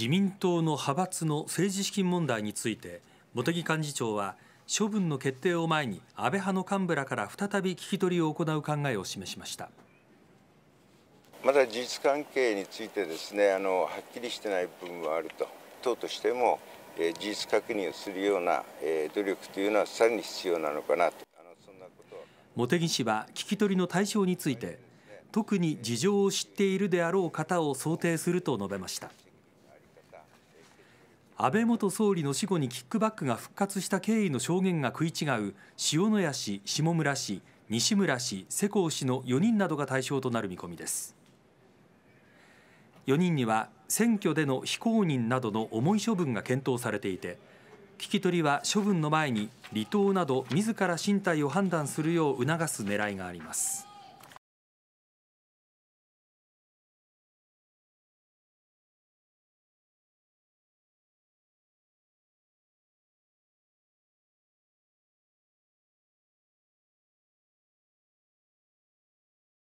自民党の派閥の政治資金問題について茂木幹事長は処分の決定を前に安倍派の幹部らから再び聞き取りを行う考えを示しましたまだ事実関係についてですねあのはっきりしてない部分はあると党としても、えー、事実確認をするような、えー、努力というのはさらに必要なのかなとあのそんなこと茂木氏は聞き取りの対象について特に事情を知っているであろう方を想定すると述べました。安倍元総理の死後にキックバックが復活した経緯の証言が食い違う塩谷氏、下村氏、西村氏、世耕氏の4人などが対象となる見込みです4人には選挙での非公認などの重い処分が検討されていて聞き取りは処分の前に離党など自ら身体を判断するよう促す狙いがあります